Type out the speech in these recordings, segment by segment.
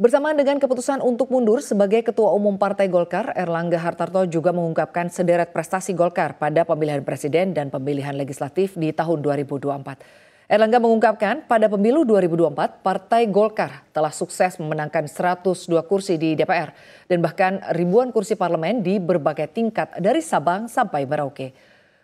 Bersamaan dengan keputusan untuk mundur sebagai Ketua Umum Partai Golkar, Erlangga Hartarto juga mengungkapkan sederet prestasi Golkar pada pemilihan presiden dan pemilihan legislatif di tahun 2024. Erlangga mengungkapkan pada pemilu 2024 Partai Golkar telah sukses memenangkan 102 kursi di DPR dan bahkan ribuan kursi parlemen di berbagai tingkat dari Sabang sampai Merauke.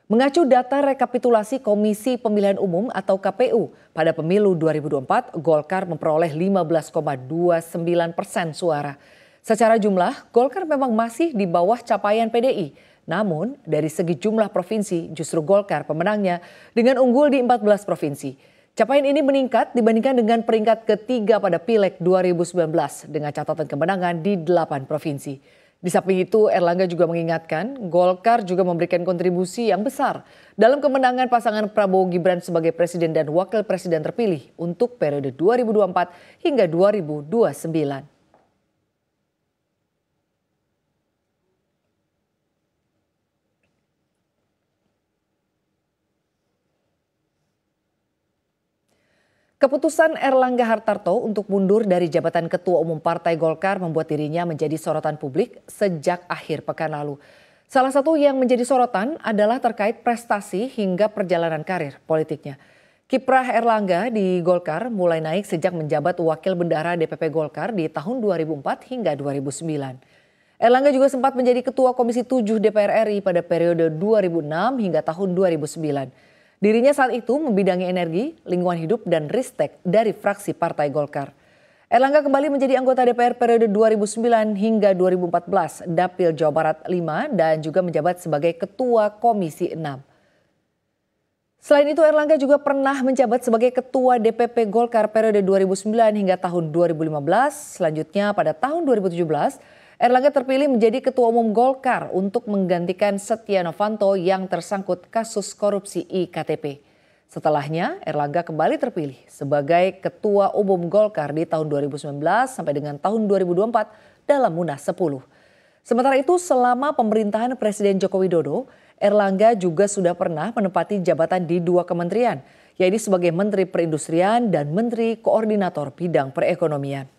Mengacu data rekapitulasi Komisi Pemilihan Umum atau KPU pada pemilu 2024, Golkar memperoleh 15,29 persen suara. Secara jumlah, Golkar memang masih di bawah capaian PDI. Namun, dari segi jumlah provinsi, justru Golkar pemenangnya dengan unggul di 14 provinsi. Capaian ini meningkat dibandingkan dengan peringkat ketiga pada Pileg 2019 dengan catatan kemenangan di 8 provinsi. Di samping itu, Erlangga juga mengingatkan Golkar juga memberikan kontribusi yang besar dalam kemenangan pasangan Prabowo Gibran sebagai presiden dan wakil presiden terpilih untuk periode 2024 hingga 2029. Keputusan Erlangga Hartarto untuk mundur dari jabatan Ketua Umum Partai Golkar membuat dirinya menjadi sorotan publik sejak akhir pekan lalu. Salah satu yang menjadi sorotan adalah terkait prestasi hingga perjalanan karir politiknya. Kiprah Erlangga di Golkar mulai naik sejak menjabat wakil bendara DPP Golkar di tahun 2004 hingga 2009. Erlangga juga sempat menjadi ketua Komisi 7 DPR RI pada periode 2006 hingga tahun 2009. Dirinya saat itu membidangi energi, lingkungan hidup, dan ristek dari fraksi Partai Golkar. Erlangga kembali menjadi anggota DPR periode 2009 hingga 2014, Dapil Jawa Barat 5, dan juga menjabat sebagai Ketua Komisi 6. Selain itu Erlangga juga pernah menjabat sebagai Ketua DPP Golkar periode 2009 hingga tahun 2015, selanjutnya pada tahun 2017 Erlangga terpilih menjadi Ketua Umum Golkar untuk menggantikan Setia Novanto yang tersangkut kasus korupsi IKTP. Setelahnya, Erlangga kembali terpilih sebagai Ketua Umum Golkar di tahun 2019 sampai dengan tahun 2024 dalam Munas 10. Sementara itu, selama pemerintahan Presiden Joko Widodo, Erlangga juga sudah pernah menempati jabatan di dua kementerian, yaitu sebagai Menteri Perindustrian dan Menteri Koordinator Bidang Perekonomian.